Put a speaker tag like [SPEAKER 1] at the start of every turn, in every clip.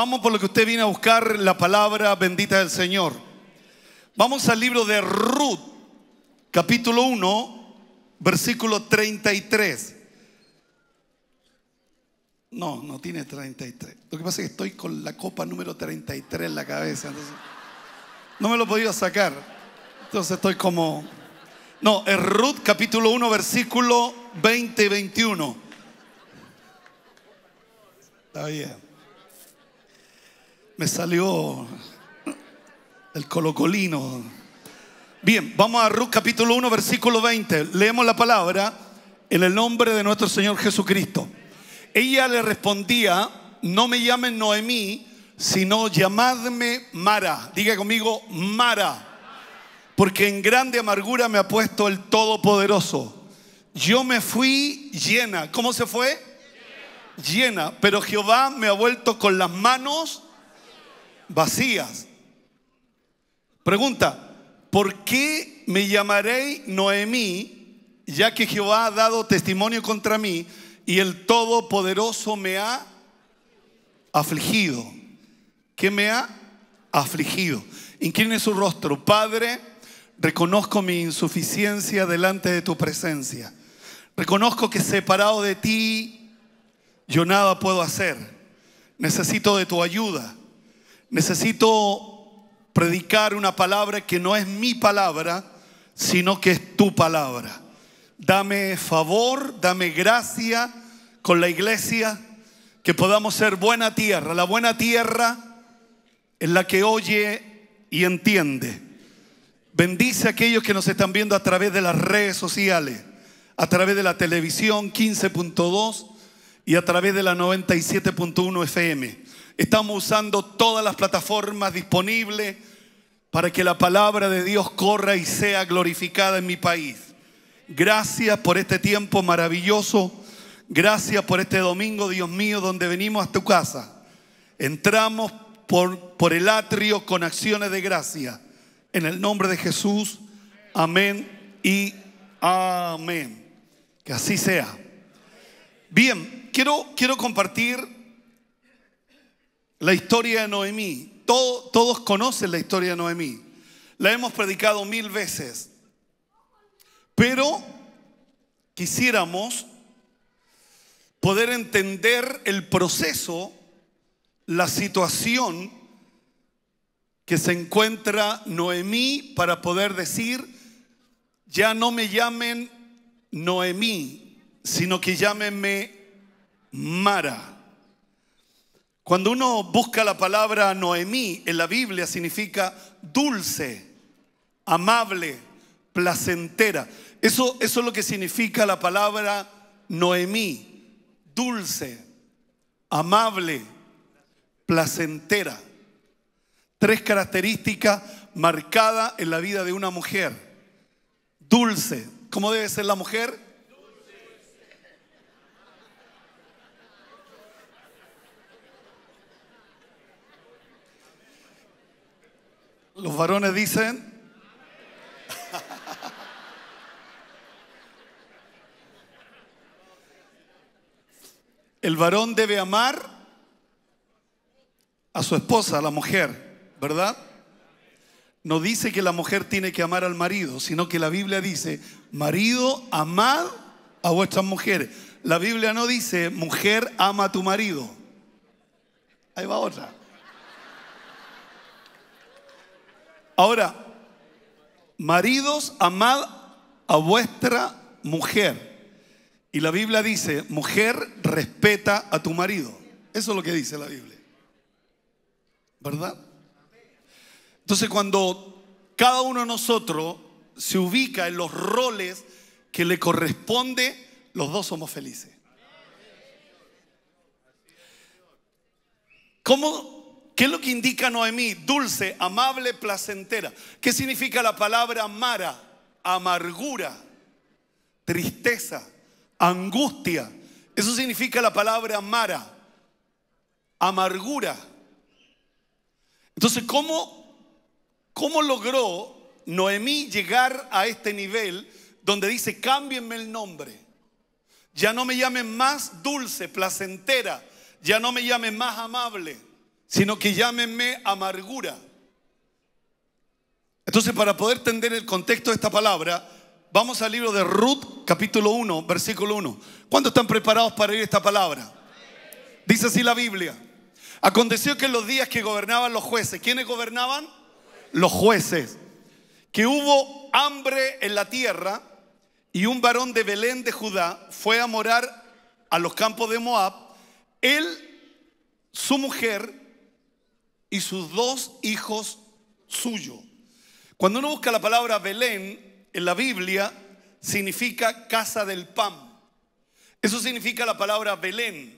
[SPEAKER 1] Vamos por lo que usted viene a buscar, la palabra bendita del Señor. Vamos al libro de Ruth, capítulo 1, versículo 33. No, no tiene 33. Lo que pasa es que estoy con la copa número 33 en la cabeza. Entonces no me lo podía sacar. Entonces estoy como... No, es Ruth capítulo 1, versículo 20 y 21. Está bien. Me salió el colocolino. Bien, vamos a Ruth capítulo 1, versículo 20. Leemos la palabra en el nombre de nuestro Señor Jesucristo. Ella le respondía, no me llamen Noemí, sino llamadme Mara. Diga conmigo, Mara. Porque en grande amargura me ha puesto el Todopoderoso. Yo me fui llena. ¿Cómo se fue? Llena. llena. Pero Jehová me ha vuelto con las manos vacías. Pregunta, ¿por qué me llamaré Noemí, ya que Jehová ha dado testimonio contra mí y el Todopoderoso me ha afligido? ¿Qué me ha afligido? Incline su rostro, Padre, reconozco mi insuficiencia delante de tu presencia. Reconozco que separado de ti, yo nada puedo hacer. Necesito de tu ayuda necesito predicar una palabra que no es mi palabra, sino que es tu palabra. Dame favor, dame gracia con la iglesia, que podamos ser buena tierra. La buena tierra es la que oye y entiende. Bendice a aquellos que nos están viendo a través de las redes sociales, a través de la televisión 15.2 y a través de la 97.1 FM. Estamos usando todas las plataformas disponibles para que la palabra de Dios corra y sea glorificada en mi país. Gracias por este tiempo maravilloso. Gracias por este domingo, Dios mío, donde venimos a tu casa. Entramos por, por el atrio con acciones de gracia. En el nombre de Jesús. Amén y amén. Que así sea. Bien, quiero, quiero compartir la historia de Noemí. Todo, todos conocen la historia de Noemí. La hemos predicado mil veces. Pero quisiéramos poder entender el proceso, la situación que se encuentra Noemí para poder decir, ya no me llamen Noemí, sino que llámenme Mara. Cuando uno busca la palabra Noemí en la Biblia significa dulce, amable, placentera. Eso, es lo que significa la palabra Noemí, dulce, amable, placentera. Tres características marcadas en la vida de una mujer. Dulce, ¿cómo debe ser la mujer? Los varones dicen... El varón debe amar a su esposa, a la mujer, ¿verdad? No dice que la mujer tiene que amar al marido, sino que la Biblia dice, marido, amad a vuestras mujeres. La Biblia no dice, mujer, ama a tu marido. Ahí va otra. Ahora, maridos, amad a vuestra mujer. Y la Biblia dice, mujer, respeta a tu marido. Eso es lo que dice la Biblia. ¿Verdad? Entonces cuando cada uno de nosotros se ubica en los roles que le corresponde, los dos somos felices. ¿Cómo ¿Qué es lo que indica Noemí? Dulce, amable, placentera. ¿Qué significa la palabra amara? Amargura, tristeza, angustia. Eso significa la palabra amara, amargura. Entonces, ¿cómo, cómo logró Noemí llegar a este nivel donde dice, cámbienme el nombre? Ya no me llamen más dulce, placentera, ya no me llamen más amable sino que llámenme amargura. Entonces, para poder entender el contexto de esta palabra, vamos al libro de Ruth, capítulo 1, versículo 1. ¿Cuándo están preparados para oír esta palabra? Dice así la Biblia. Aconteció que en los días que gobernaban los jueces, ¿quiénes gobernaban? Los jueces. Que hubo hambre en la tierra y un varón de Belén de Judá fue a morar a los campos de Moab, él, su mujer y sus dos hijos suyos. Cuando uno busca la palabra Belén en la Biblia, significa casa del pan. Eso significa la palabra Belén.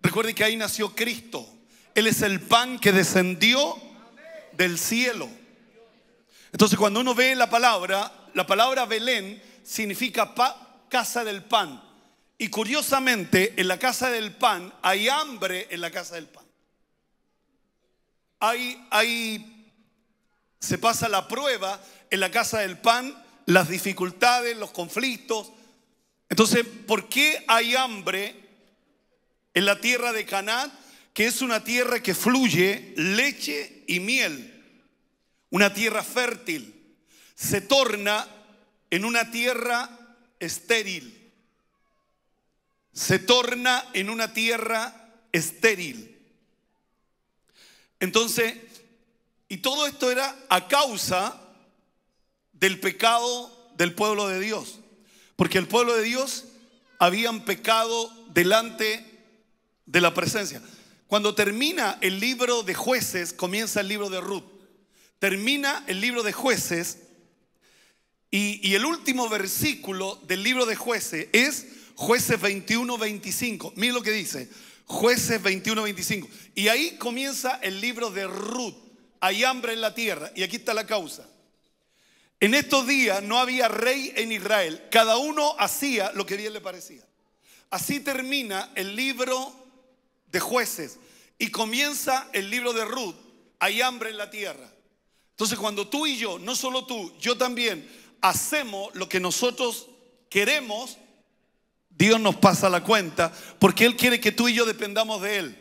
[SPEAKER 1] Recuerde que ahí nació Cristo. Él es el pan que descendió del cielo. Entonces cuando uno ve la palabra, la palabra Belén significa casa del pan. Y curiosamente, en la casa del pan hay hambre en la casa del pan hay, se pasa la prueba en la casa del pan, las dificultades, los conflictos. Entonces, ¿por qué hay hambre en la tierra de Canaán, que es una tierra que fluye leche y miel? Una tierra fértil. Se torna en una tierra estéril. Se torna en una tierra estéril. Entonces, y todo esto era a causa del pecado del pueblo de Dios. Porque el pueblo de Dios habían pecado delante de la presencia. Cuando termina el libro de jueces, comienza el libro de Ruth. Termina el libro de jueces y, el último versículo del libro de jueces es jueces 21-25. Miren lo que dice. Jueces 21-25. Y ahí comienza el libro de Ruth. Hay hambre en la tierra. Y aquí está la causa. En estos días no había rey en Israel. Cada uno hacía lo que bien le parecía. Así termina el libro de jueces. Y comienza el libro de Ruth. Hay hambre en la tierra. Entonces cuando tú y yo, no solo tú, yo también, hacemos lo que nosotros queremos, Dios nos pasa la cuenta porque Él quiere que tú y yo dependamos de Él.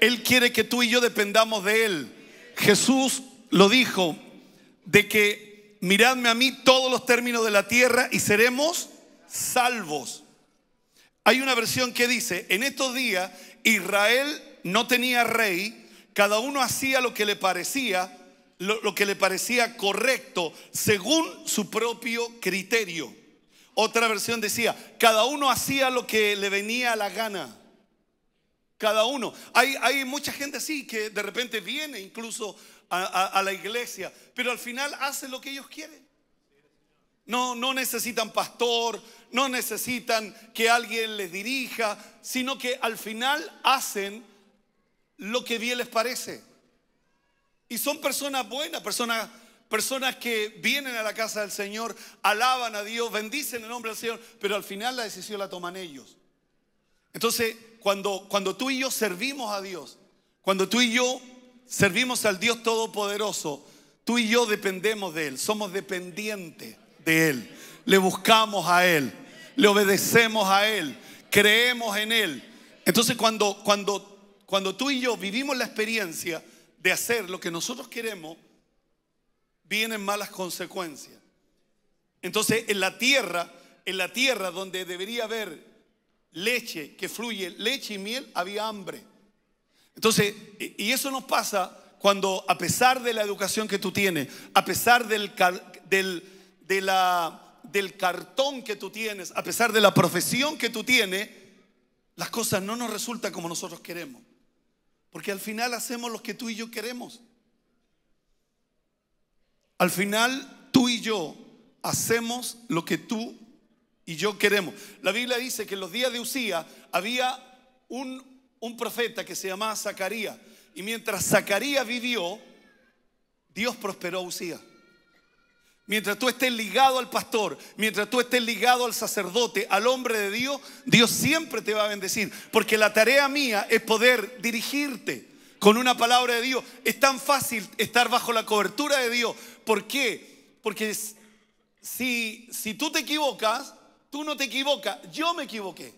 [SPEAKER 1] Él quiere que tú y yo dependamos de Él. Jesús lo dijo de que miradme a mí todos los términos de la tierra y seremos salvos. Hay una versión que dice, en estos días Israel no tenía rey, cada uno hacía lo que le parecía, lo, que le parecía correcto, según su propio criterio. Otra versión decía, cada uno hacía lo que le venía a la gana. Cada uno. Hay, mucha gente así que de repente viene incluso a, la iglesia, pero al final hace lo que ellos quieren. No, no necesitan pastor, no necesitan que alguien les dirija, sino que al final hacen lo que bien les parece. Y son personas buenas, personas Personas que vienen a la casa del Señor, alaban a Dios, bendicen el nombre del Señor, pero al final la decisión la toman ellos. Entonces, cuando, cuando tú y yo servimos a Dios, cuando tú y yo servimos al Dios Todopoderoso, tú y yo dependemos de Él, somos dependientes de Él, le buscamos a Él, le obedecemos a Él, creemos en Él. Entonces cuando, cuando, cuando tú y yo vivimos la experiencia de hacer lo que nosotros queremos, vienen malas consecuencias. Entonces, en la tierra, en la tierra donde debería haber leche que fluye, leche y miel, había hambre. Entonces, y eso nos pasa cuando a pesar de la educación que tú tienes, a pesar del, del cartón que tú tienes, a pesar de la profesión que tú tienes, las cosas no nos resultan como nosotros queremos. Porque al final hacemos lo que tú y yo queremos. Al final, tú y yo hacemos lo que tú y yo queremos. La Biblia dice que en los días de Usía había un, profeta que se llamaba Zacarías. Y mientras Zacarías vivió, Dios prosperó a Usía. Mientras tú estés ligado al pastor, mientras tú estés ligado al sacerdote, al hombre de Dios, Dios siempre te va a bendecir. Porque la tarea mía es poder dirigirte, con una palabra de Dios. Es tan fácil estar bajo la cobertura de Dios. ¿Por qué? Porque si, si tú te equivocas, tú no te equivocas, yo me equivoqué.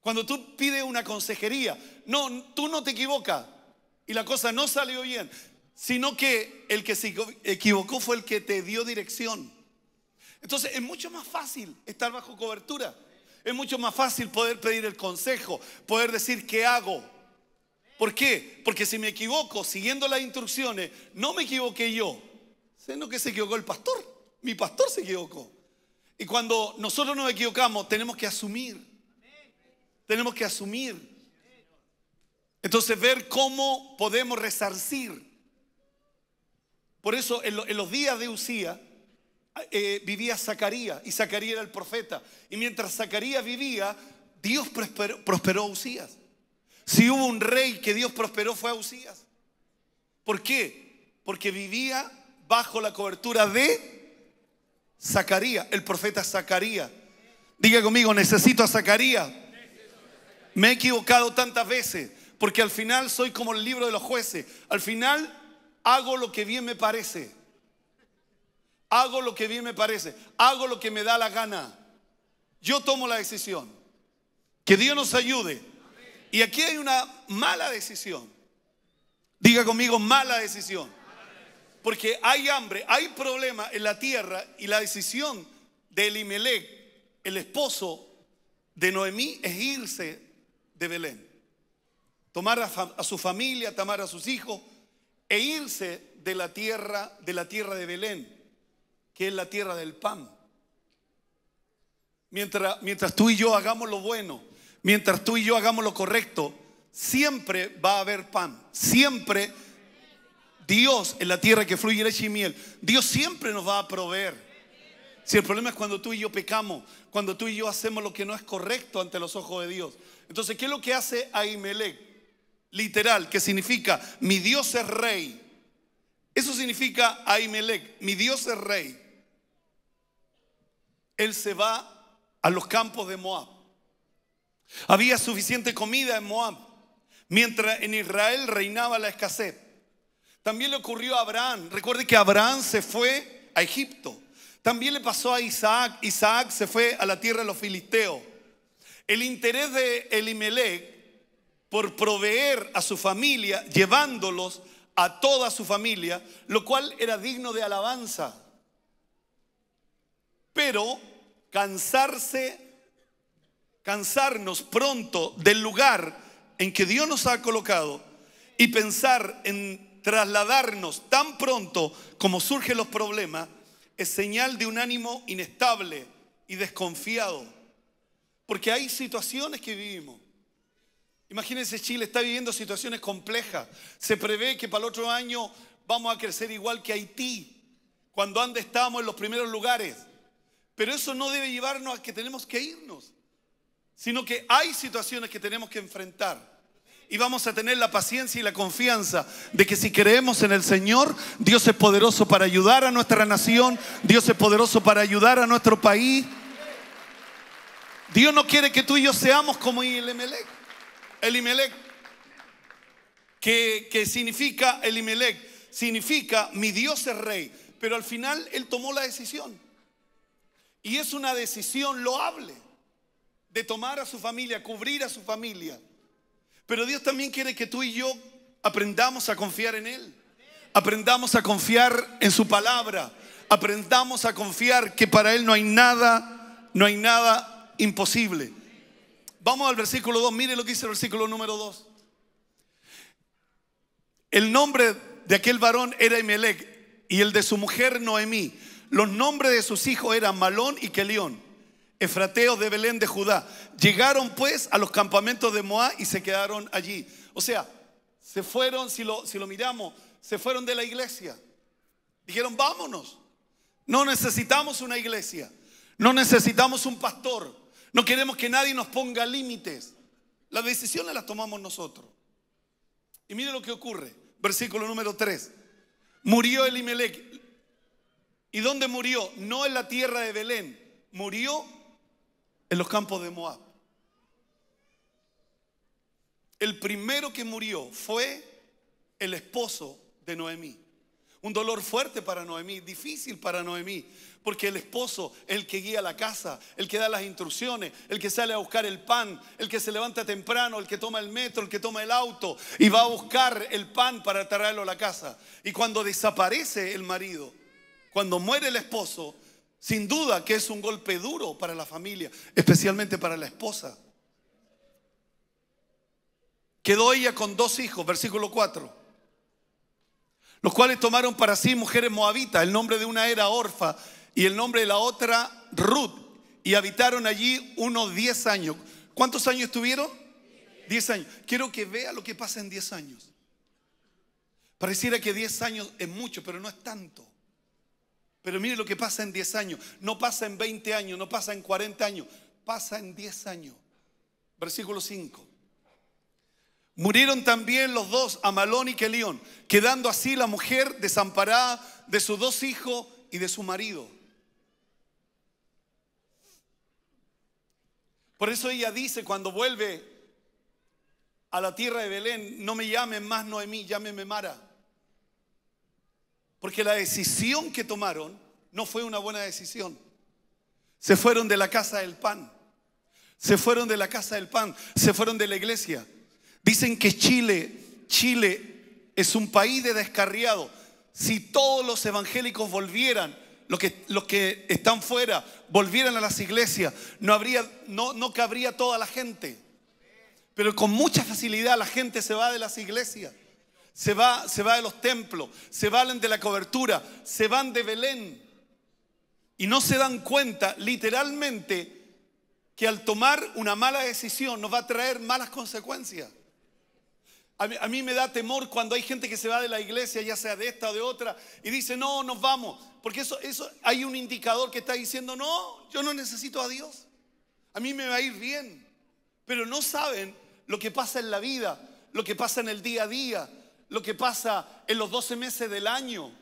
[SPEAKER 1] Cuando tú pides una consejería, no, tú no te equivocas y la cosa no salió bien, sino que el que se equivocó fue el que te dio dirección. Entonces es mucho más fácil estar bajo cobertura. Es mucho más fácil poder pedir el consejo, poder decir qué hago, ¿Por qué? Porque si me equivoco siguiendo las instrucciones, no me equivoqué yo, sino que se equivocó el pastor. Mi pastor se equivocó. Y cuando nosotros nos equivocamos, tenemos que asumir. Tenemos que asumir. Entonces, ver cómo podemos resarcir. Por eso, en, los días de Usía, eh, vivía Zacarías, y Zacarías era el profeta. Y mientras Zacarías vivía, Dios prosperó, prosperó a Usías. Si hubo un rey que Dios prosperó fue a Usías. ¿Por qué? Porque vivía bajo la cobertura de Zacarías, el profeta Zacarías. Diga conmigo, necesito a Zacarías. Me he equivocado tantas veces, porque al final soy como el libro de los jueces. Al final hago lo que bien me parece. Hago lo que bien me parece. Hago lo que me da la gana. Yo tomo la decisión. Que Dios nos ayude y aquí hay una mala decisión. Diga conmigo, mala decisión. Porque hay hambre, hay problema en la tierra y la decisión de Elimelech, el esposo de Noemí, es irse de Belén. Tomar a, su familia, tomar a sus hijos e irse de la tierra de la tierra de Belén, que es la tierra del pan. Mientras, mientras tú y yo hagamos lo bueno, mientras tú y yo hagamos lo correcto, siempre va a haber pan. Siempre Dios en la tierra que fluye leche y miel, Dios siempre nos va a proveer. Si el problema es cuando tú y yo pecamos, cuando tú y yo hacemos lo que no es correcto ante los ojos de Dios. Entonces, ¿qué es lo que hace Ahimelech? Literal, que significa mi Dios es rey. Eso significa Ahimelech, mi Dios es rey. Él se va a los campos de Moab. Había suficiente comida en Moab, mientras en Israel reinaba la escasez. También le ocurrió a Abraham. Recuerde que Abraham se fue a Egipto. También le pasó a Isaac. Isaac se fue a la tierra de los filisteos. El interés de Elimelech por proveer a su familia, llevándolos a toda su familia, lo cual era digno de alabanza. Pero cansarse cansarnos pronto del lugar en que Dios nos ha colocado y pensar en trasladarnos tan pronto como surgen los problemas es señal de un ánimo inestable y desconfiado. Porque hay situaciones que vivimos. Imagínense, Chile está viviendo situaciones complejas. Se prevé que para el otro año vamos a crecer igual que Haití, cuando antes estábamos en los primeros lugares. Pero eso no debe llevarnos a que tenemos que irnos sino que hay situaciones que tenemos que enfrentar. Y vamos a tener la paciencia y la confianza de que si creemos en el Señor, Dios es poderoso para ayudar a nuestra nación, Dios es poderoso para ayudar a nuestro país. Dios no quiere que tú y yo seamos como Elimelech. el que, que significa Elimelech, significa mi Dios es rey. Pero al final él tomó la decisión. Y es una decisión loable de tomar a su familia, cubrir a su familia. Pero Dios también quiere que tú y yo aprendamos a confiar en Él. Aprendamos a confiar en su palabra. Aprendamos a confiar que para Él no hay nada, no hay nada imposible. Vamos al versículo 2. Mire lo que dice el versículo número 2. El nombre de aquel varón era Emelec y el de su mujer Noemí. Los nombres de sus hijos eran Malón y Kelión efrateos de Belén de Judá. Llegaron pues a los campamentos de Moab y se quedaron allí. O sea, se fueron, si lo, si lo miramos, se fueron de la iglesia. Dijeron, vámonos. No necesitamos una iglesia. No necesitamos un pastor. No queremos que nadie nos ponga límites. Las decisiones las tomamos nosotros. Y mire lo que ocurre. Versículo número 3. Murió Elimelech. ¿Y dónde murió? No en la tierra de Belén. Murió en los campos de Moab. El primero que murió fue el esposo de Noemí. Un dolor fuerte para Noemí, difícil para Noemí, porque el esposo, el que guía la casa, el que da las instrucciones, el que sale a buscar el pan, el que se levanta temprano, el que toma el metro, el que toma el auto y va a buscar el pan para traerlo a la casa. Y cuando desaparece el marido, cuando muere el esposo, sin duda que es un golpe duro para la familia, especialmente para la esposa. Quedó ella con dos hijos, versículo 4, los cuales tomaron para sí mujeres moabitas. El nombre de una era Orfa y el nombre de la otra Ruth. Y habitaron allí unos 10 años. ¿Cuántos años estuvieron? 10 años. Quiero que vea lo que pasa en 10 años. Pareciera que 10 años es mucho, pero no es tanto. Pero mire lo que pasa en 10 años. No pasa en 20 años, no pasa en 40 años. Pasa en 10 años. Versículo 5. Murieron también los dos, Amalón y Kelión, quedando así la mujer desamparada de sus dos hijos y de su marido. Por eso ella dice cuando vuelve a la tierra de Belén, no me llamen más Noemí, llámeme Mara. Porque la decisión que tomaron no fue una buena decisión. Se fueron de la casa del pan. Se fueron de la casa del pan. Se fueron de la iglesia. Dicen que Chile, Chile es un país de descarriado. Si todos los evangélicos volvieran, los que, los que están fuera, volvieran a las iglesias, no, habría, no, no cabría toda la gente. Pero con mucha facilidad la gente se va de las iglesias se va, de los templos, se valen de la cobertura, se van de Belén y no se dan cuenta literalmente que al tomar una mala decisión nos va a traer malas consecuencias. A mí, me da temor cuando hay gente que se va de la iglesia, ya sea de esta o de otra, y dice, no, nos vamos. Porque eso, eso hay un indicador que está diciendo, no, yo no necesito a Dios. A mí me va a ir bien. Pero no saben lo que pasa en la vida, lo que pasa en el día a día, lo que pasa en los 12 meses del año.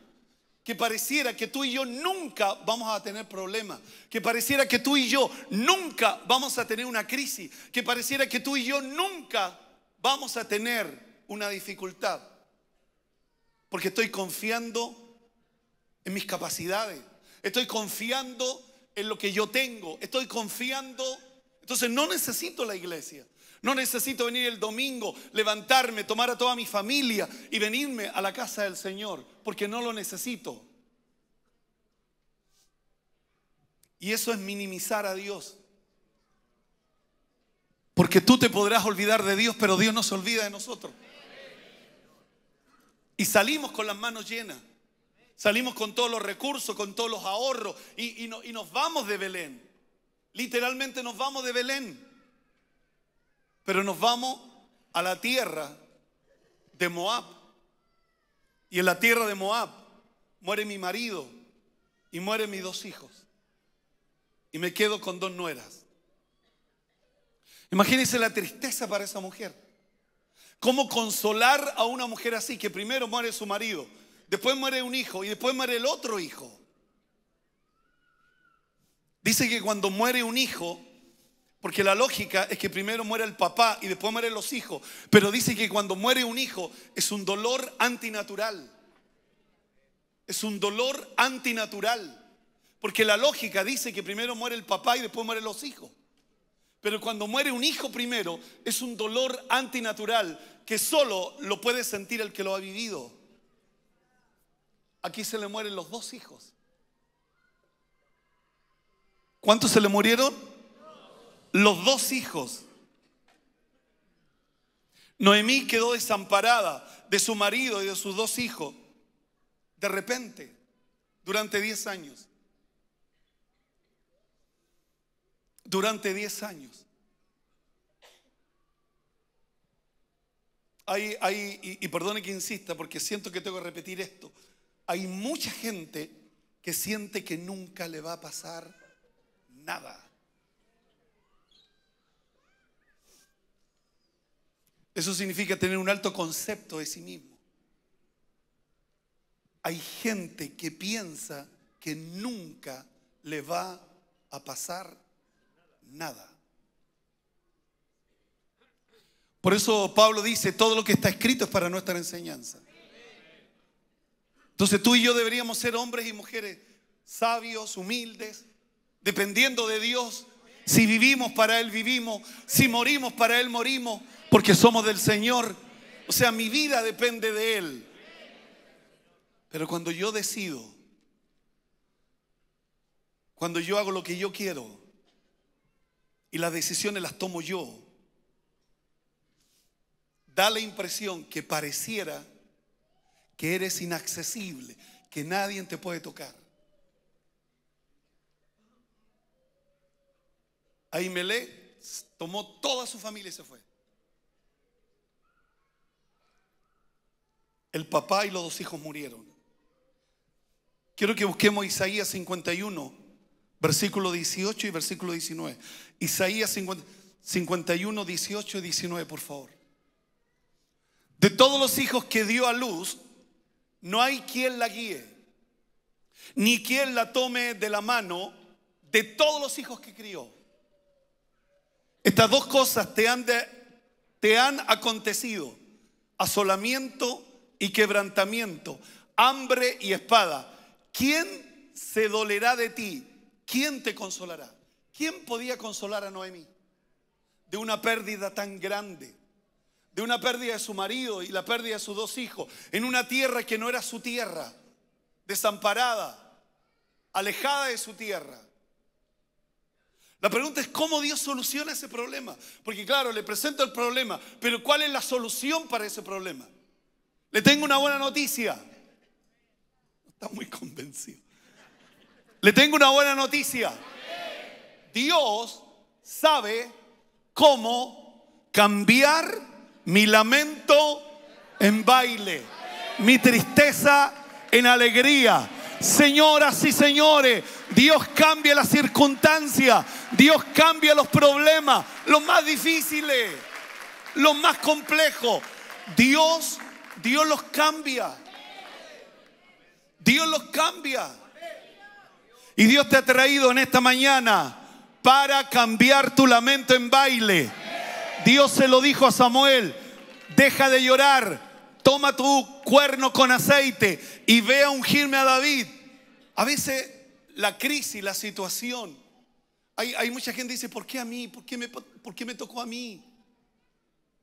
[SPEAKER 1] Que pareciera que tú y yo nunca vamos a tener problemas. Que pareciera que tú y yo nunca vamos a tener una crisis. Que pareciera que tú y yo nunca vamos a tener una dificultad. Porque estoy confiando en mis capacidades. Estoy confiando en lo que yo tengo. Estoy confiando. Entonces no necesito la iglesia. No necesito venir el domingo, levantarme, tomar a toda mi familia y venirme a la casa del Señor, porque no lo necesito. Y eso es minimizar a Dios. Porque tú te podrás olvidar de Dios, pero Dios no se olvida de nosotros. Y salimos con las manos llenas. Salimos con todos los recursos, con todos los ahorros y, nos vamos de Belén. Literalmente nos vamos de Belén. Pero nos vamos a la tierra de Moab. Y en la tierra de Moab muere mi marido y mueren mis dos hijos. Y me quedo con dos nueras. Imagínense la tristeza para esa mujer. ¿Cómo consolar a una mujer así que primero muere su marido, después muere un hijo y después muere el otro hijo? Dice que cuando muere un hijo, porque la lógica es que primero muere el papá y después mueren los hijos. Pero dice que cuando muere un hijo es un dolor antinatural. Es un dolor antinatural. Porque la lógica dice que primero muere el papá y después mueren los hijos. Pero cuando muere un hijo primero es un dolor antinatural que solo lo puede sentir el que lo ha vivido. Aquí se le mueren los dos hijos. ¿Cuántos se le murieron? los dos hijos. Noemí quedó desamparada de su marido y de sus dos hijos. De repente, durante 10 años. Durante 10 años. Hay, y perdone que insista, porque siento que tengo que repetir esto. Hay mucha gente que siente que nunca le va a pasar nada. Eso significa tener un alto concepto de sí mismo. Hay gente que piensa que nunca le va a pasar nada. Por eso Pablo dice, todo lo que está escrito es para nuestra enseñanza. Entonces tú y yo deberíamos ser hombres y mujeres sabios, humildes, dependiendo de Dios. Si vivimos para Él, vivimos. Si morimos para Él, morimos porque somos del Señor. O sea, mi vida depende de Él. Pero cuando yo decido, cuando yo hago lo que yo quiero y las decisiones las tomo yo, da la impresión que pareciera que eres inaccesible, que nadie te puede tocar. Ahí le tomó toda su familia y se fue. El papá y los dos hijos murieron. Quiero que busquemos Isaías 51, versículo 18 y versículo 19. Isaías 51, 18 y 19, por favor. De todos los hijos que dio a luz, no hay quien la guíe, ni quien la tome de la mano de todos los hijos que crió. Estas dos cosas te han, te han acontecido, asolamiento y quebrantamiento, hambre y espada. ¿Quién se dolerá de ti? ¿Quién te consolará? ¿Quién podía consolar a Noemí de una pérdida tan grande? De una pérdida de su marido y la pérdida de sus dos hijos, en una tierra que no era su tierra, desamparada, alejada de su tierra. La pregunta es cómo Dios soluciona ese problema. Porque claro, le presento el problema, pero ¿cuál es la solución para ese problema? Le tengo una buena noticia. está muy convencido. Le tengo una buena noticia. Dios sabe cómo cambiar mi lamento en baile, mi tristeza en alegría. Señoras y señores, Dios cambia las circunstancias, Dios cambia los problemas, los más difíciles, los más complejos. Dios Dios los cambia. Dios los cambia. Y Dios te ha traído en esta mañana para cambiar tu lamento en baile. Dios se lo dijo a Samuel, deja de llorar, toma tu cuerno con aceite y ve a ungirme a David. A veces la crisis, la situación, hay, mucha gente que dice, ¿por qué a mí? ¿Por qué, me, ¿Por qué me tocó a mí?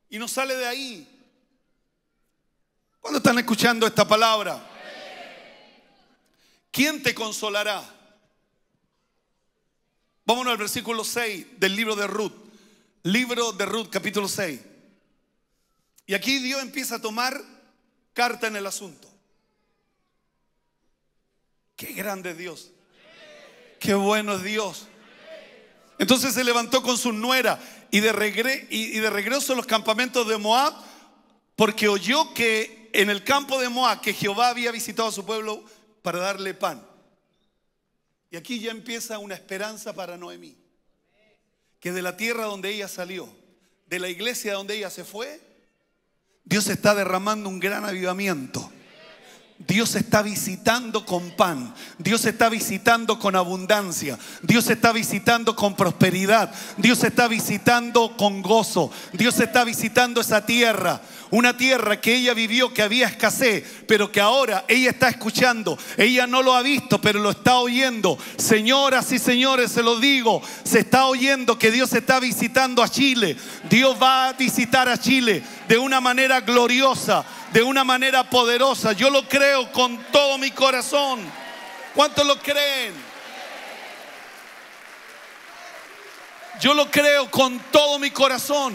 [SPEAKER 1] Y no sale de ahí. ¿Cuándo están escuchando esta palabra? ¿Quién te consolará? Vámonos al versículo 6 del libro de Ruth. Libro de Ruth, capítulo 6. Y aquí Dios empieza a tomar carta en el asunto. Qué grande Dios. Qué bueno es Dios. Entonces se levantó con su nuera y de, y de regreso a los campamentos de Moab porque oyó que en el campo de Moab que Jehová había visitado a su pueblo para darle pan. Y aquí ya empieza una esperanza para Noemí, que de la tierra donde ella salió, de la iglesia donde ella se fue, Dios está derramando un gran avivamiento. Dios está visitando con pan, Dios está visitando con abundancia, Dios está visitando con prosperidad, Dios está visitando con gozo, Dios está visitando esa tierra una tierra que ella vivió, que había escasez, pero que ahora ella está escuchando. Ella no lo ha visto, pero lo está oyendo. Señoras y señores, se lo digo, se está oyendo que Dios está visitando a Chile. Dios va a visitar a Chile de una manera gloriosa, de una manera poderosa. Yo lo creo con todo mi corazón. ¿Cuántos lo creen? Yo lo creo con todo mi corazón.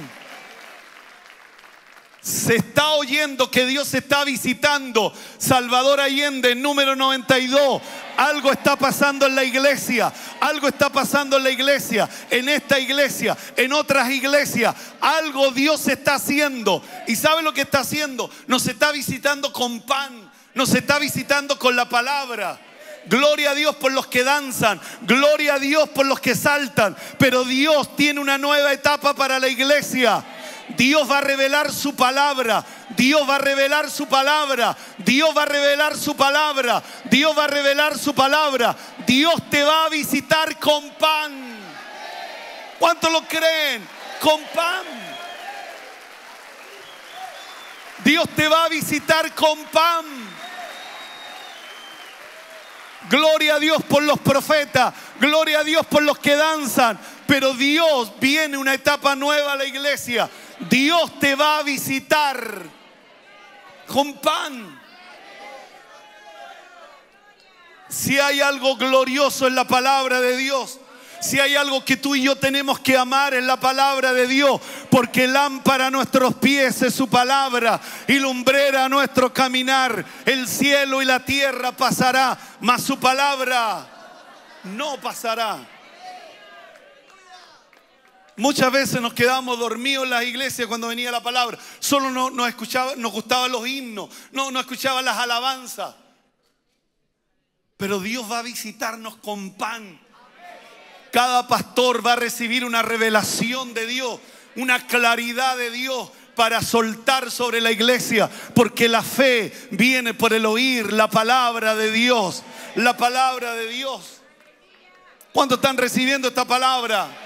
[SPEAKER 1] Se está oyendo que Dios está visitando. Salvador Allende, número 92. Algo está pasando en la iglesia. Algo está pasando en la iglesia. En esta iglesia. En otras iglesias. Algo Dios está haciendo. ¿Y sabe lo que está haciendo? Nos está visitando con pan. Nos está visitando con la palabra. Gloria a Dios por los que danzan, gloria a Dios por los que saltan, pero Dios tiene una nueva etapa para la iglesia. Dios va a revelar su palabra. Dios va a revelar su palabra. Dios va a revelar su palabra. Dios va a revelar su palabra. Dios te va a visitar con pan. ¿Cuántos lo creen? Con pan. Dios te va a visitar con pan. Gloria a Dios por los profetas. Gloria a Dios por los que danzan. Pero Dios viene una etapa nueva a la iglesia. Dios te va a visitar con pan. Si hay algo glorioso en la palabra de Dios, si hay algo que tú y yo tenemos que amar en la palabra de Dios, porque lámpara a nuestros pies es su palabra y lumbrera a nuestro caminar. El cielo y la tierra pasará, mas su palabra no pasará. Muchas veces nos quedamos dormidos en las iglesias cuando venía la palabra. Solo no, nos, escuchaba, nos gustaban los himnos, no, no escuchaban las alabanzas. Pero Dios va a visitarnos con pan. Cada pastor va a recibir una revelación de Dios, una claridad de Dios para soltar sobre la iglesia, porque la fe viene por el oír la palabra de Dios, la palabra de Dios. ¿Cuántos están recibiendo esta palabra?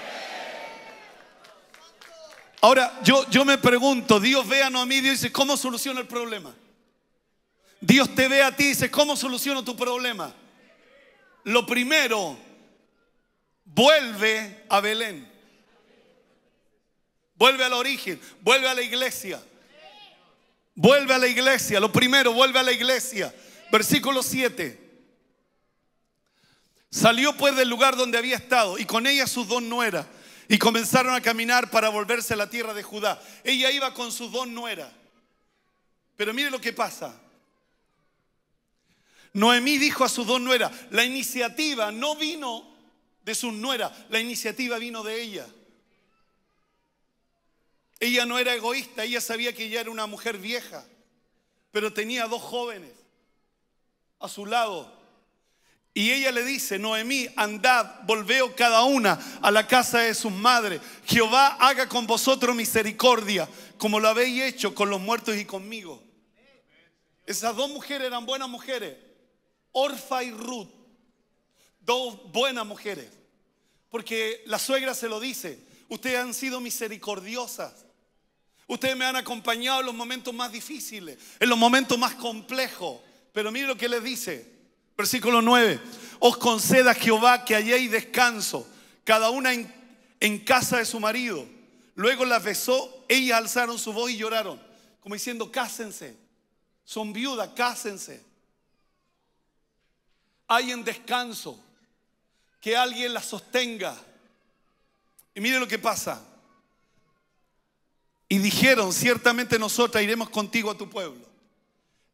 [SPEAKER 1] Ahora, yo, yo me pregunto, Dios ve a mí, y dice, ¿cómo soluciona el problema? Dios te ve a ti y dice, ¿cómo soluciono tu problema? Lo primero, vuelve a Belén. Vuelve al origen, vuelve a la iglesia. Vuelve a la iglesia, lo primero, vuelve a la iglesia. Versículo 7. Salió pues del lugar donde había estado y con ella sus dos nueras y comenzaron a caminar para volverse a la tierra de Judá. Ella iba con sus dos nueras. Pero mire lo que pasa. Noemí dijo a sus dos nueras, la iniciativa no vino de sus nueras, la iniciativa vino de ella. Ella no era egoísta, ella sabía que ella era una mujer vieja, pero tenía dos jóvenes a su lado y ella le dice, Noemí, andad, volveo cada una a la casa de sus madres. Jehová haga con vosotros misericordia, como lo habéis hecho con los muertos y conmigo. Esas dos mujeres eran buenas mujeres, Orfa y Ruth, dos buenas mujeres. Porque la suegra se lo dice, ustedes han sido misericordiosas. Ustedes me han acompañado en los momentos más difíciles, en los momentos más complejos. Pero mire lo que les dice, Versículo 9. Os conceda Jehová que hay descanso, cada una en, casa de su marido. Luego las besó, ellas alzaron su voz y lloraron, como diciendo, cásense. Son viudas, cásense. Hay en descanso, que alguien las sostenga. Y mire lo que pasa. Y dijeron, ciertamente nosotras iremos contigo a tu pueblo.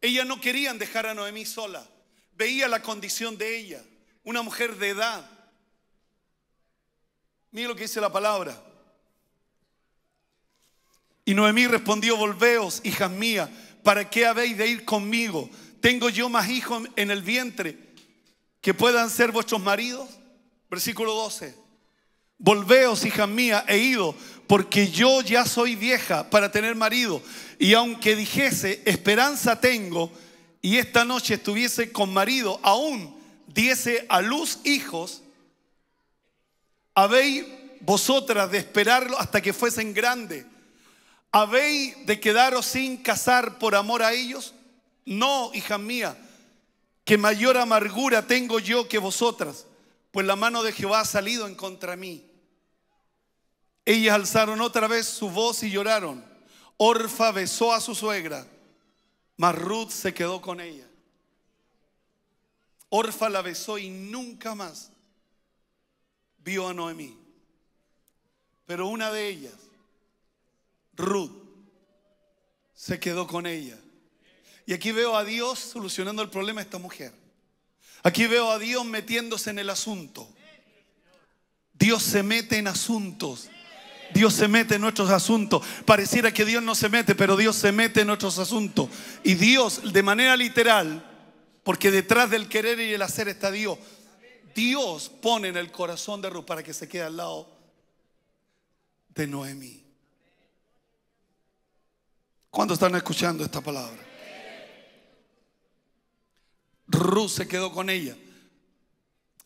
[SPEAKER 1] Ellas no querían dejar a Noemí sola veía la condición de ella, una mujer de edad. Mira lo que dice la palabra. Y Noemí respondió, volveos, hija mía ¿para qué habéis de ir conmigo? ¿Tengo yo más hijos en el vientre que puedan ser vuestros maridos? Versículo 12. Volveos, hija mía he ido, porque yo ya soy vieja para tener marido. Y aunque dijese, esperanza tengo, y esta noche estuviese con marido, aún diese a luz hijos, habéis vosotras de esperarlo hasta que fuesen grandes. ¿Habéis de quedaros sin casar por amor a ellos? No, hija mía, que mayor amargura tengo yo que vosotras, pues la mano de Jehová ha salido en contra mí. Ellas alzaron otra vez su voz y lloraron. Orfa besó a su suegra mas Ruth se quedó con ella. Orfa la besó y nunca más vio a Noemí. Pero una de ellas, Ruth, se quedó con ella. Y aquí veo a Dios solucionando el problema de esta mujer. Aquí veo a Dios metiéndose en el asunto. Dios se mete en asuntos. Dios se mete en nuestros asuntos. Pareciera que Dios no se mete, pero Dios se mete en nuestros asuntos. Y Dios, de manera literal, porque detrás del querer y el hacer está Dios, Dios pone en el corazón de Ruth para que se quede al lado de Noemí. ¿Cuándo están escuchando esta palabra? Ruth se quedó con ella.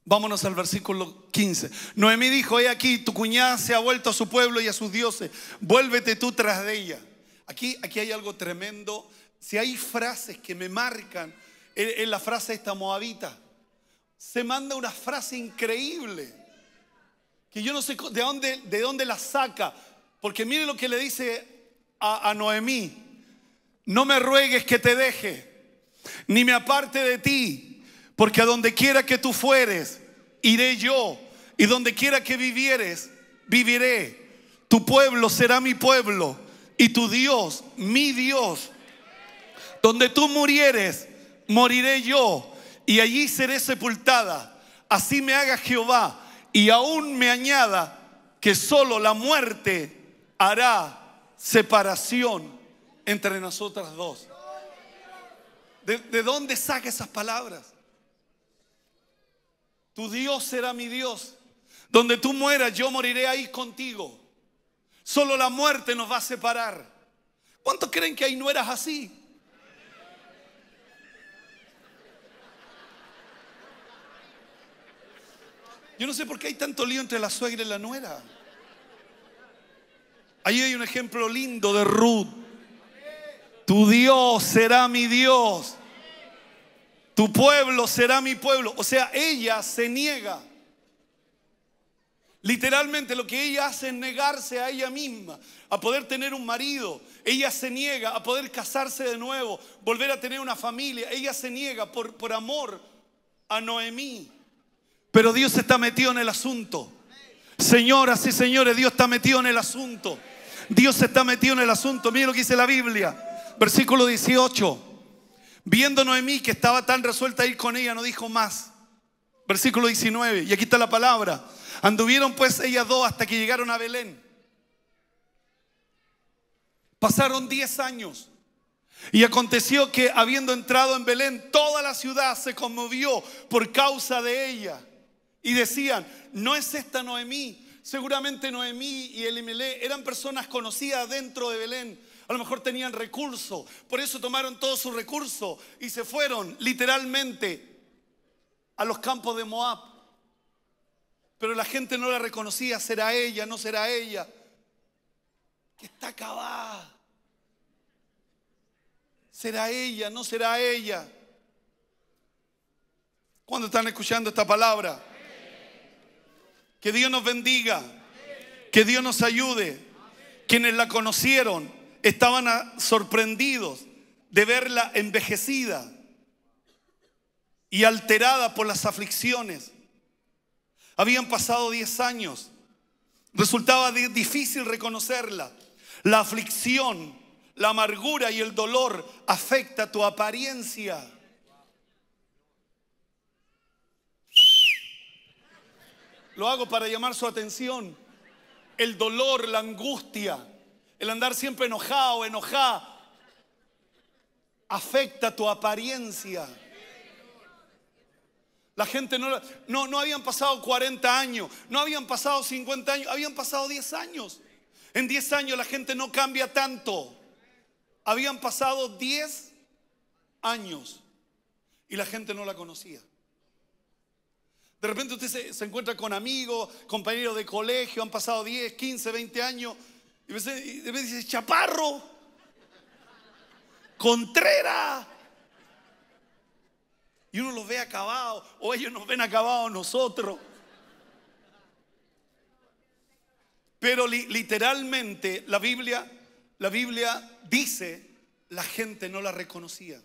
[SPEAKER 1] Vámonos al versículo 15. Noemí dijo, he aquí, tu cuñada se ha vuelto a su pueblo y a sus dioses, vuélvete tú tras de ella. Aquí, aquí hay algo tremendo. Si hay frases que me marcan, en la frase esta moabita, se manda una frase increíble, que yo no sé de dónde, de dónde la saca, porque mire lo que le dice a, a Noemí, no me ruegues que te deje, ni me aparte de ti, porque a donde quiera que tú fueres, iré yo. Y donde quiera que vivieres, viviré. Tu pueblo será mi pueblo. Y tu Dios, mi Dios. Donde tú murieres, moriré yo. Y allí seré sepultada. Así me haga Jehová. Y aún me añada que solo la muerte hará separación entre nosotras dos. ¿De, de dónde saca esas palabras? Tu Dios será mi Dios. Donde tú mueras, yo moriré ahí contigo. Solo la muerte nos va a separar. ¿Cuántos creen que hay nueras así? Yo no sé por qué hay tanto lío entre la suegra y la nuera. Ahí hay un ejemplo lindo de Ruth. Tu Dios será mi Dios. Tu pueblo será mi pueblo. O sea, ella se niega. Literalmente lo que ella hace es negarse a ella misma, a poder tener un marido. Ella se niega a poder casarse de nuevo, volver a tener una familia. Ella se niega por, por amor a Noemí. Pero Dios está metido en el asunto. Señoras y señores, Dios está metido en el asunto. Dios está metido en el asunto. miren lo que dice la Biblia. Versículo 18. Viendo Noemí que estaba tan resuelta a ir con ella, no dijo más. Versículo 19, y aquí está la palabra. Anduvieron pues ellas dos hasta que llegaron a Belén. Pasaron diez años. Y aconteció que habiendo entrado en Belén, toda la ciudad se conmovió por causa de ella. Y decían, no es esta Noemí. Seguramente Noemí y Emele eran personas conocidas dentro de Belén, a lo mejor tenían recursos, por eso tomaron todos sus recursos y se fueron literalmente a los campos de Moab. Pero la gente no la reconocía, será ella, no será ella, que está acabada. Será ella, no será ella. ¿Cuándo están escuchando esta palabra? Que Dios nos bendiga, que Dios nos ayude. Quienes la conocieron estaban ah, sorprendidos de verla envejecida y alterada por las aflicciones. Habían pasado 10 años. Resultaba difícil reconocerla. La aflicción, la amargura y el dolor afecta tu apariencia. Lo hago para llamar su atención. El dolor, la angustia, el andar siempre enojado, enojado, afecta tu apariencia. La gente no, no, no, habían pasado 40 años, no habían pasado 50 años, habían pasado 10 años. En 10 años la gente no cambia tanto. Habían pasado 10 años y la gente no la conocía. De repente usted se, se encuentra con amigos, compañeros de colegio, han pasado 10, 15, 20 años y me dice, chaparro, contrera. Y uno los ve acabados, o ellos nos ven acabados nosotros. Pero literalmente la Biblia, la Biblia dice, la gente no la reconocía.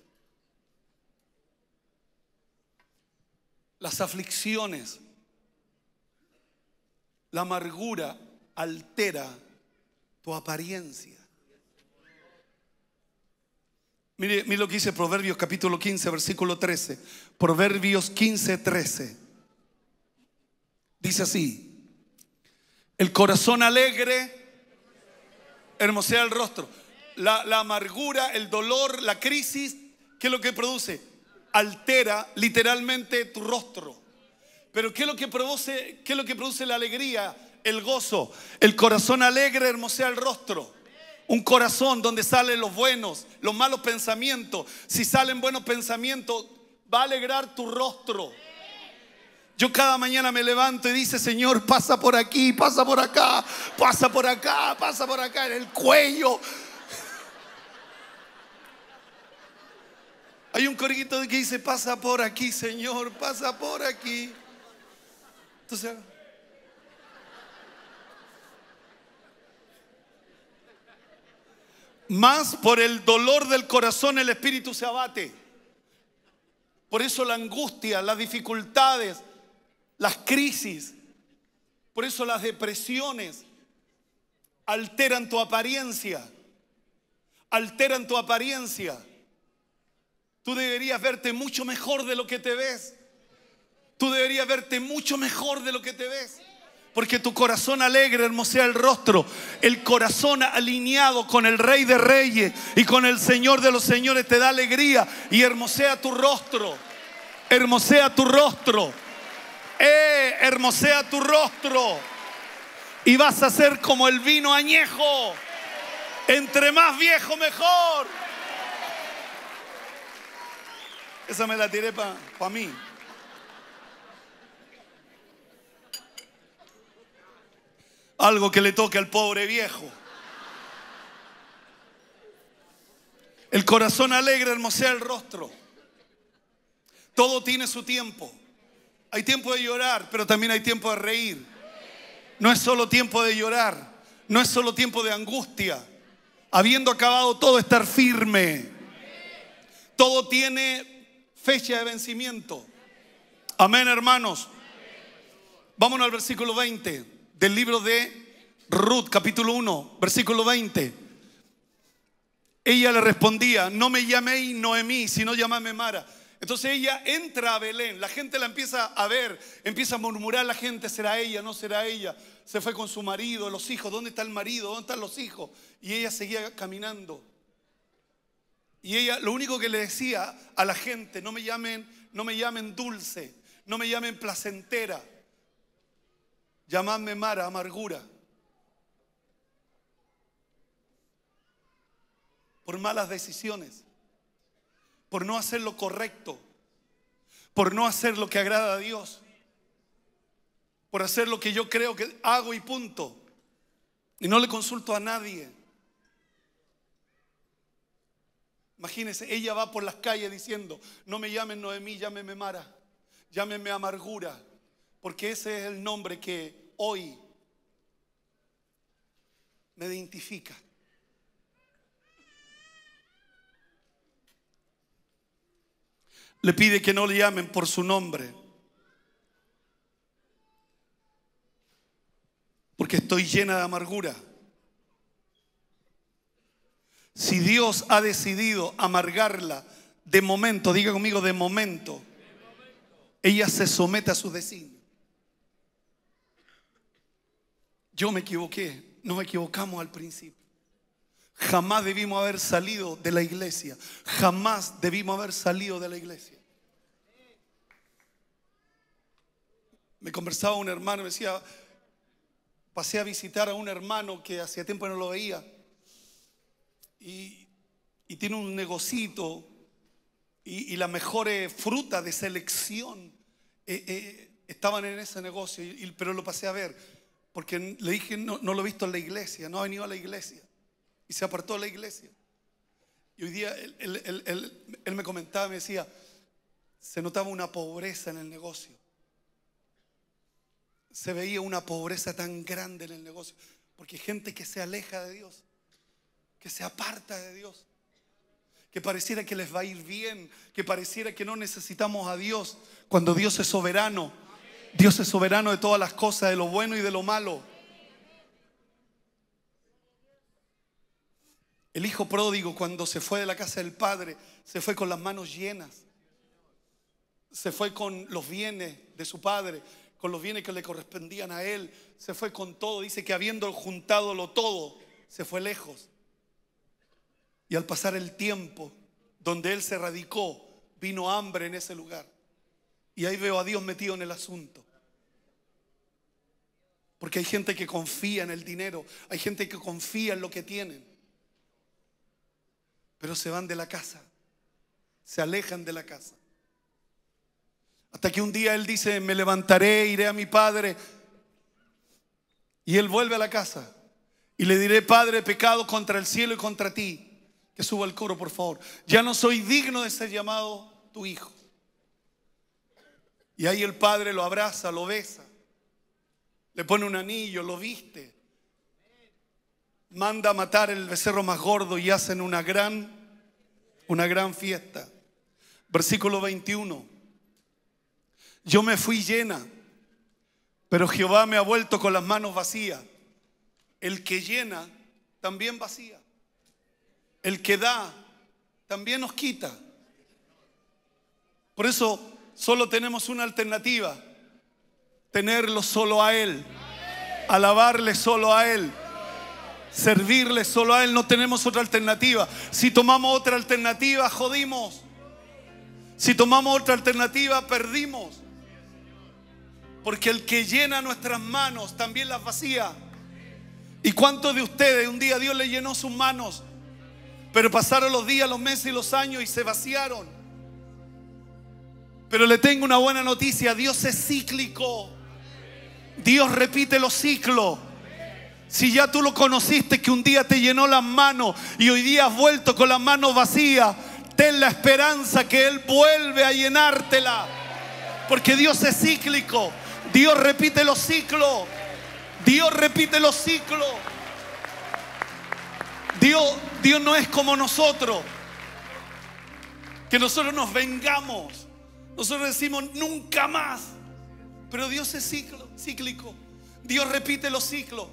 [SPEAKER 1] Las aflicciones, la amargura altera tu apariencia. Mire, lo que dice Proverbios capítulo 15, versículo 13. Proverbios 15, 13. Dice así, el corazón alegre hermosea el rostro. La, amargura, el dolor, la crisis, ¿qué es lo que produce? Altera literalmente tu rostro. Pero ¿qué es lo que produce, qué es lo que produce la alegría? el gozo. El corazón alegre hermosea el rostro. Un corazón donde salen los buenos, los malos pensamientos. Si salen buenos pensamientos, va a alegrar tu rostro. Yo cada mañana me levanto y dice, Señor, pasa por aquí, pasa por acá, pasa por acá, pasa por acá, en el cuello. Hay un corguito que dice, pasa por aquí, Señor, pasa por aquí. Entonces, Más por el dolor del corazón el espíritu se abate. Por eso la angustia, las dificultades, las crisis, por eso las depresiones alteran tu apariencia. Alteran tu apariencia. Tú deberías verte mucho mejor de lo que te ves. Tú deberías verte mucho mejor de lo que te ves. Porque tu corazón alegre hermosea el rostro. El corazón alineado con el Rey de Reyes y con el Señor de los Señores te da alegría y hermosea tu rostro. Hermosea tu rostro. Eh, hermosea tu rostro. Y vas a ser como el vino añejo. Entre más viejo, mejor. Esa me la tiré para mí. algo que le toque al pobre viejo. El corazón alegre hermosea el rostro. Todo tiene su tiempo. Hay tiempo de llorar, pero también hay tiempo de reír. No es solo tiempo de llorar, no es solo tiempo de angustia. Habiendo acabado todo, estar firme. Todo tiene fecha de vencimiento. Amén, hermanos. Vámonos al versículo 20 del libro de Ruth, capítulo 1, versículo 20. Ella le respondía, no me llaméis Noemí, sino llamadme Mara. Entonces ella entra a Belén, la gente la empieza a ver, empieza a murmurar la gente, será ella, no será ella. Se fue con su marido, los hijos, ¿dónde está el marido? ¿Dónde están los hijos? Y ella seguía caminando. Y ella lo único que le decía a la gente, no me llamen, no me llamen dulce, no me llamen placentera, Llamadme Mara, amargura. Por malas decisiones. Por no hacer lo correcto. Por no hacer lo que agrada a Dios. Por hacer lo que yo creo que hago y punto. Y no le consulto a nadie. Imagínense, ella va por las calles diciendo, no me llamen Noemí, llámeme Mara, llámeme Amargura, porque ese es el nombre que hoy me identifica. Le pide que no le llamen por su nombre, porque estoy llena de amargura. Si Dios ha decidido amargarla de momento, diga conmigo de momento, ella se somete a sus designios. Yo me equivoqué, no me equivocamos al principio. Jamás debimos haber salido de la iglesia. Jamás debimos haber salido de la iglesia. Me conversaba un hermano, me decía, pasé a visitar a un hermano que hacía tiempo no lo veía. Y, tiene un negocito y, y las mejores frutas de selección eh, eh, estaban en ese negocio, y, pero lo pasé a ver porque le dije, no, no lo he visto en la iglesia, no ha venido a la iglesia. Y se apartó de la iglesia. Y hoy día él, me comentaba, me decía, se notaba una pobreza en el negocio. Se veía una pobreza tan grande en el negocio. Porque gente que se aleja de Dios, que se aparta de Dios, que pareciera que les va a ir bien, que pareciera que no necesitamos a Dios, cuando Dios es soberano, Dios es soberano de todas las cosas, de lo bueno y de lo malo. El hijo pródigo cuando se fue de la casa del padre, se fue con las manos llenas. Se fue con los bienes de su padre, con los bienes que le correspondían a él. Se fue con todo. Dice que habiendo juntado lo todo, se fue lejos. Y al pasar el tiempo donde él se radicó, vino hambre en ese lugar. Y ahí veo a Dios metido en el asunto. Porque hay gente que confía en el dinero, hay gente que confía en lo que tienen. Pero se van de la casa, se alejan de la casa. Hasta que un día Él dice, me levantaré, iré a mi padre. Y Él vuelve a la casa y le diré, Padre, pecado contra el cielo y contra ti. Que suba el coro, por favor. Ya no soy digno de ser llamado tu hijo. Y ahí el padre lo abraza, lo besa, le pone un anillo, lo viste, manda a matar el becerro más gordo y hacen una gran, una gran fiesta. Versículo 21. Yo me fui llena, pero Jehová me ha vuelto con las manos vacías. El que llena, también vacía. El que da, también nos quita. Por eso solo tenemos una alternativa. Tenerlo solo a Él. Alabarle solo a Él. Servirle solo a Él. No tenemos otra alternativa. Si tomamos otra alternativa, jodimos. Si tomamos otra alternativa, perdimos. Porque el que llena nuestras manos también las vacía. ¿Y cuántos de ustedes un día Dios le llenó sus manos? Pero pasaron los días, los meses y los años y se vaciaron. Pero le tengo una buena noticia, Dios es cíclico. Dios repite los ciclos. Si ya tú lo conociste que un día te llenó las manos y hoy día has vuelto con las manos vacías, ten la esperanza que Él vuelve a llenártela. Porque Dios es cíclico. Dios repite los ciclos. Dios repite los ciclos. Dios, Dios no es como nosotros. Que nosotros nos vengamos. Nosotros decimos nunca más. Pero Dios es ciclo, cíclico. Dios repite los ciclos.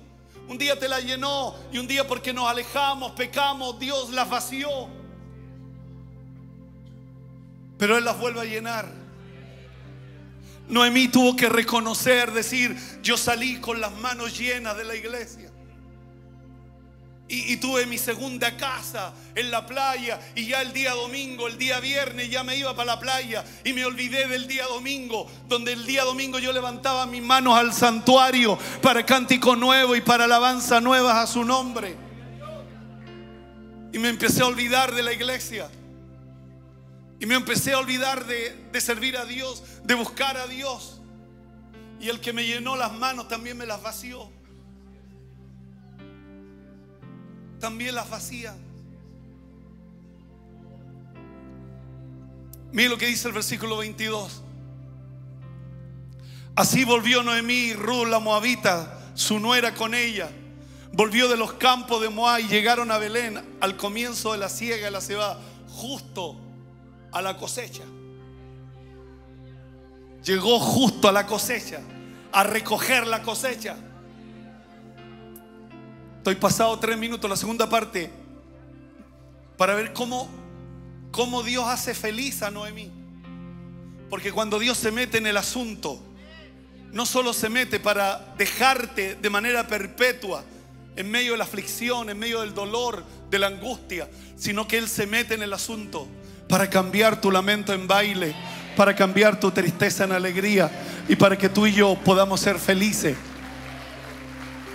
[SPEAKER 1] Un día te la llenó y un día porque nos alejamos, pecamos, Dios las vació. Pero Él las vuelve a llenar. Noemí tuvo que reconocer, decir, yo salí con las manos llenas de la iglesia. Y, tuve mi segunda casa en la playa y ya el día domingo, el día viernes ya me iba para la playa y me olvidé del día domingo, donde el día domingo yo levantaba mis manos al santuario para cántico nuevo y para alabanza nuevas a su nombre. Y me empecé a olvidar de la iglesia. Y me empecé a olvidar de servir a Dios, de buscar a Dios. Y el que me llenó las manos también me las vació. también las vacía. Mira lo que dice el versículo 22. Así volvió Noemí y Ruth la moabita, su nuera con ella. Volvió de los campos de Moab y llegaron a Belén al comienzo de la siega de la cebada, justo a la cosecha. Llegó justo a la cosecha, a recoger la cosecha. Estoy pasado tres minutos, la segunda parte, para ver cómo, cómo Dios hace feliz a Noemí. Porque cuando Dios se mete en el asunto, no solo se mete para dejarte de manera perpetua en medio de la aflicción, en medio del dolor, de la angustia, sino que Él se mete en el asunto para cambiar tu lamento en baile, para cambiar tu tristeza en alegría y para que tú y yo podamos ser felices.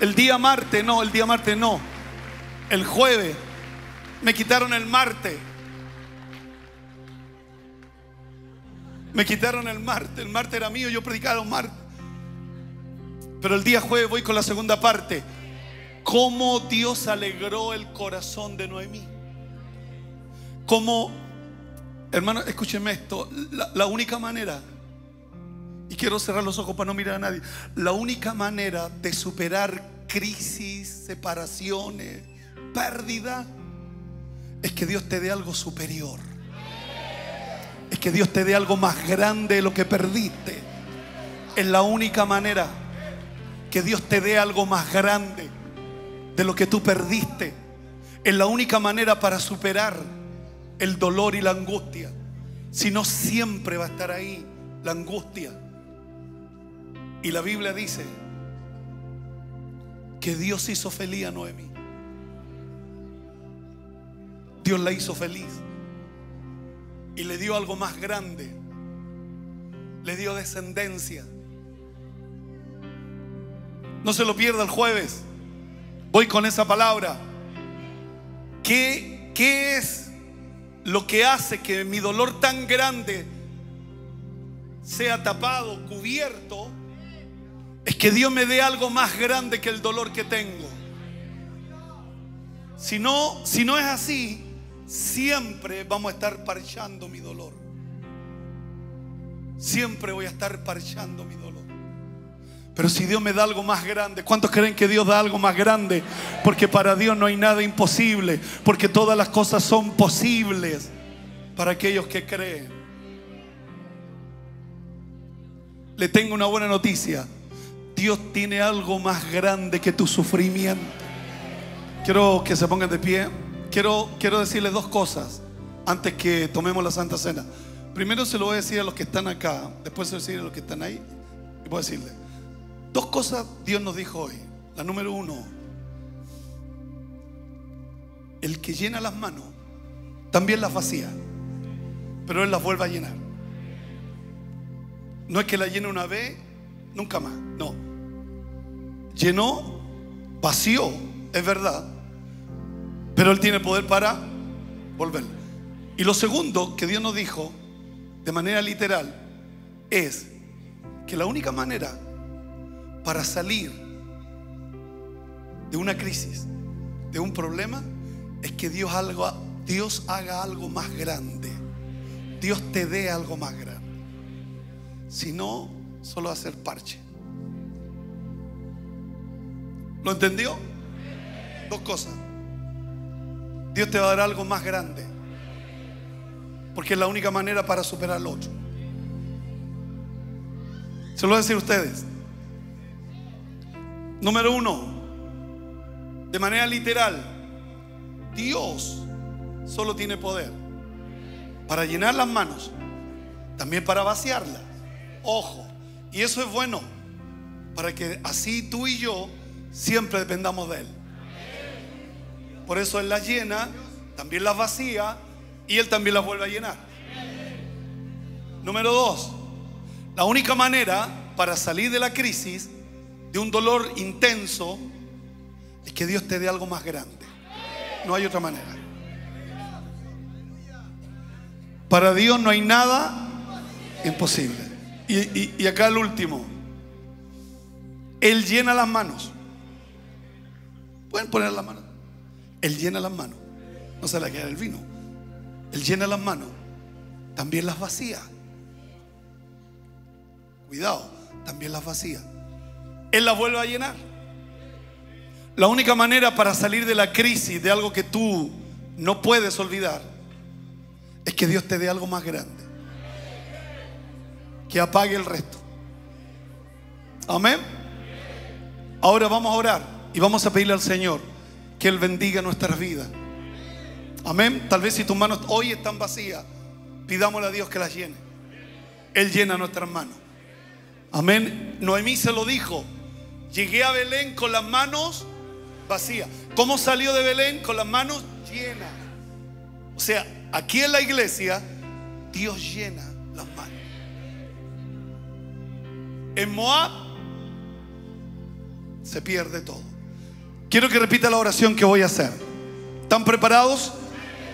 [SPEAKER 1] El día martes, no, el día martes no. El jueves. Me quitaron el martes. Me quitaron el martes. El martes era mío, yo predicaba el martes. Pero el día jueves voy con la segunda parte. Cómo Dios alegró el corazón de Noemí. Cómo, hermano, escúcheme esto. la única manera y quiero cerrar los ojos para no mirar a nadie. La única manera de superar crisis, separaciones, pérdida, es que Dios te dé algo superior. Es que Dios te dé algo más grande de lo que perdiste. Es la única manera que Dios te dé algo más grande de lo que tú perdiste. Es la única manera para superar el dolor y la angustia. Si no, siempre va a estar ahí la angustia. Y la Biblia dice que Dios hizo feliz a Noemi. Dios la hizo feliz. Y le dio algo más grande. Le dio descendencia. No se lo pierda el jueves. Voy con esa palabra. ¿Qué, qué es lo que hace que mi dolor tan grande sea tapado, cubierto? es que Dios me dé algo más grande que el dolor que tengo. Si no, si no es así, siempre vamos a estar parchando mi dolor. Siempre voy a estar parchando mi dolor. Pero si Dios me da algo más grande, ¿cuántos creen que Dios da algo más grande? Porque para Dios no hay nada imposible, porque todas las cosas son posibles para aquellos que creen. Le tengo una buena noticia. Dios tiene algo más grande que tu sufrimiento. Quiero que se pongan de pie. Quiero, quiero decirles dos cosas antes que tomemos la Santa Cena. Primero se lo voy a decir a los que están acá, después se lo voy a decir a los que están ahí. Y voy a decirles, dos cosas Dios nos dijo hoy. La número uno, el que llena las manos, también las vacía, pero Él las vuelve a llenar. No es que la llene una vez nunca más. No. Llenó, vació, es verdad. Pero Él tiene poder para volver. Y lo segundo que Dios nos dijo, de manera literal, es que la única manera para salir de una crisis, de un problema, es que Dios, algo, Dios haga algo más grande. Dios te dé algo más grande. Si no, solo hacer parche. ¿Lo entendió? Dos cosas. Dios te va a dar algo más grande. Porque es la única manera para superar lo otro. Se lo voy a decir a ustedes. Número uno. De manera literal. Dios solo tiene poder para llenar las manos. También para vaciarlas. Ojo. Y eso es bueno, para que así tú y yo siempre dependamos de Él. Por eso Él las llena, también las vacía y Él también las vuelve a llenar. Número dos, la única manera para salir de la crisis, de un dolor intenso, es que Dios te dé algo más grande. No hay otra manera. Para Dios no hay nada imposible. Y, acá el último. Él llena las manos. Pueden poner las manos. Él llena las manos. No se la queda el vino. Él llena las manos. También las vacía. Cuidado, también las vacía. Él las vuelve a llenar. La única manera para salir de la crisis de algo que tú no puedes olvidar es que Dios te dé algo más grande que apague el resto. Amén. Ahora vamos a orar y vamos a pedirle al Señor que Él bendiga nuestras vidas. Amén. Tal vez si tus manos hoy están vacías, pidámosle a Dios que las llene. Él llena nuestras manos. Amén. Noemí se lo dijo. Llegué a Belén con las manos vacías. ¿Cómo salió de Belén? Con las manos llenas. O sea, aquí en la iglesia, Dios llena las manos en Moab, se pierde todo. Quiero que repita la oración que voy a hacer. ¿Están preparados?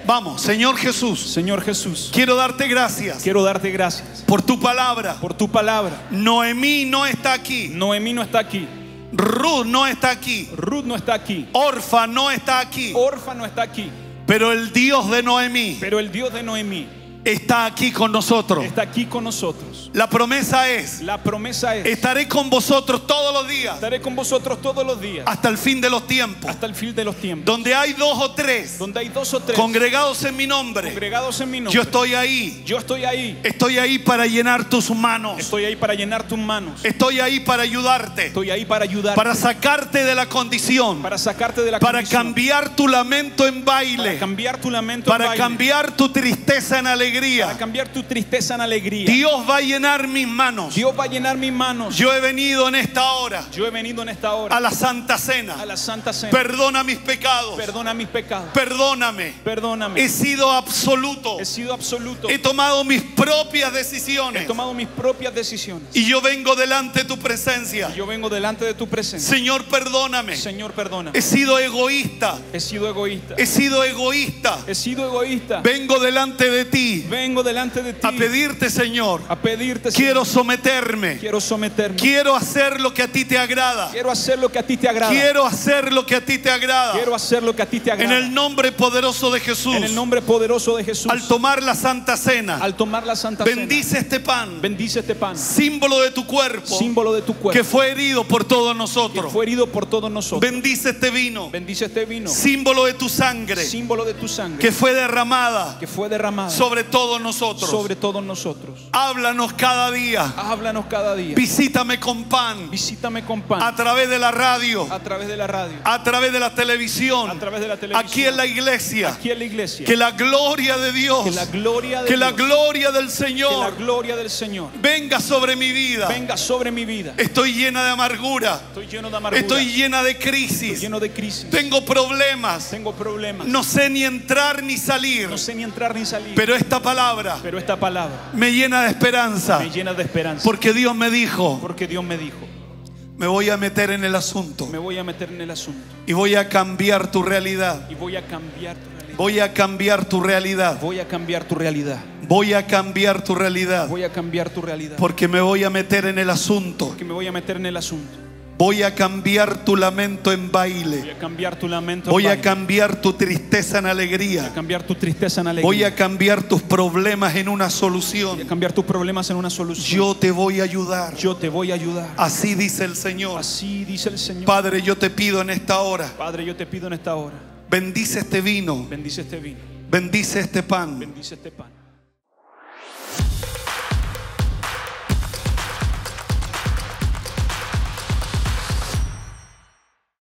[SPEAKER 1] Vamos, Señor Jesús. Señor Jesús. Quiero darte gracias. Quiero darte gracias. Por tu palabra. Por tu palabra. Noemí no está aquí. Noemí no está aquí. Ruth no está aquí. Ruth no está aquí. Orfa no está aquí. Orfa no está aquí. Pero el Dios de Noemí. Pero el Dios de Noemí está aquí con nosotros. Está aquí con nosotros. La promesa es. La promesa es. Estaré con vosotros todos los días. Estaré con vosotros todos los días. Hasta el fin de los tiempos. Hasta el fin de los tiempos. Donde hay dos o tres. Donde hay dos o tres. Congregados en mi nombre. Congregados en mi nombre. Yo estoy ahí. Yo estoy ahí. Estoy ahí para llenar tus manos. Estoy ahí para llenar tus manos. Estoy ahí para ayudarte. Estoy ahí para ayudarte. Para sacarte de la condición. Para sacarte de la para condición. Para cambiar tu lamento en baile. cambiar tu lamento en baile. Para cambiar tu tristeza en alegría alegría. cambiar tu tristeza en alegría. Dios va a llenar mis manos. Dios va a llenar mis manos. Yo he venido en esta hora. Yo he venido en esta hora. A la Santa Cena. A la Santa Cena. Perdona mis pecados. Perdona mis pecados. Perdóname. Perdóname. He sido absoluto. He sido absoluto. He tomado mis propias decisiones. He tomado mis propias decisiones. Y yo vengo delante de tu presencia. Y yo vengo delante de tu presencia. Señor, perdóname. Señor, perdona. He sido egoísta. He sido egoísta. He sido egoísta. He sido egoísta. Vengo delante de ti Vengo delante de ti. A pedirte, Señor. A pedirte. Señor. Quiero someterme. Quiero someterme. Quiero hacer lo que a ti te agrada. Quiero hacer lo que a ti te agrada. Quiero hacer lo que a ti te agrada. Quiero hacer lo que a ti te agrada. En el nombre poderoso de Jesús. En el nombre poderoso de Jesús. Al tomar la santa cena. Al tomar la santa bendice cena. Bendice este pan. Bendice este pan. Símbolo de tu cuerpo. Símbolo de tu cuerpo. Que fue herido por todos nosotros. Que fue herido por todos nosotros. Bendice este vino. Bendice este vino. Símbolo de tu sangre. Símbolo de tu sangre. Que fue derramada. Que fue derramada. Sobre todos nosotros. Sobre todos nosotros. Háblanos cada día. Háblanos cada día. Visítame con pan. Visítame con pan. A través de la radio. A través de la radio. A través de la televisión. A través de la televisión. Aquí en la iglesia. Aquí en la iglesia. Que la gloria de Dios. Que la gloria de Que la gloria del Señor. Que la gloria del Señor. Venga sobre mi vida. Venga sobre mi vida. Estoy llena de amargura. Estoy lleno de amargura. Estoy llena de crisis. Estoy lleno de crisis. Tengo problemas. Tengo problemas. No sé ni entrar ni salir. No sé ni entrar ni salir. Pero esta palabra, pero esta palabra me llena de esperanza. Me llena de esperanza. Porque Dios me dijo. Porque Dios me dijo. Me voy a meter en el asunto. Me voy a meter en el asunto. Y voy a cambiar tu realidad. Y voy a cambiar tu realidad. Voy a cambiar tu realidad. Voy a cambiar tu realidad. Voy a cambiar tu realidad. Voy a cambiar tu realidad. Porque me voy a meter en el asunto. Porque me voy a meter en el asunto. Voy a cambiar tu lamento en baile. Voy a cambiar tu lamento. En Voy a cambiar tu tristeza en alegría. Voy a cambiar tu tristeza en alegría. Voy a cambiar tus problemas en una solución. Voy a cambiar tus problemas en una solución. Yo te voy a ayudar. Yo te voy a ayudar. Así dice el Señor. Así dice el Señor. Padre, yo te pido en esta hora. Padre, yo te pido en esta hora. Bendice este vino. Bendice este vino. Bendice este pan. Bendice este pan.